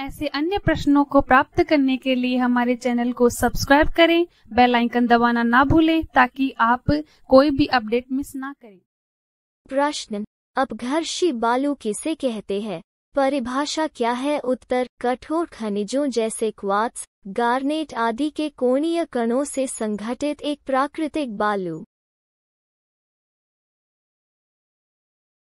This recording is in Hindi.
ऐसे अन्य प्रश्नों को प्राप्त करने के लिए हमारे चैनल को सब्सक्राइब करें बेल आइकन दबाना ना भूलें ताकि आप कोई भी अपडेट मिस ना करें प्रश्न अपघर्षी बालू किसे कहते हैं परिभाषा क्या है उत्तर कठोर खनिजों जैसे क्वार्ट्स गार्नेट आदि के कोणीय कणों से संगठित एक प्राकृतिक बालू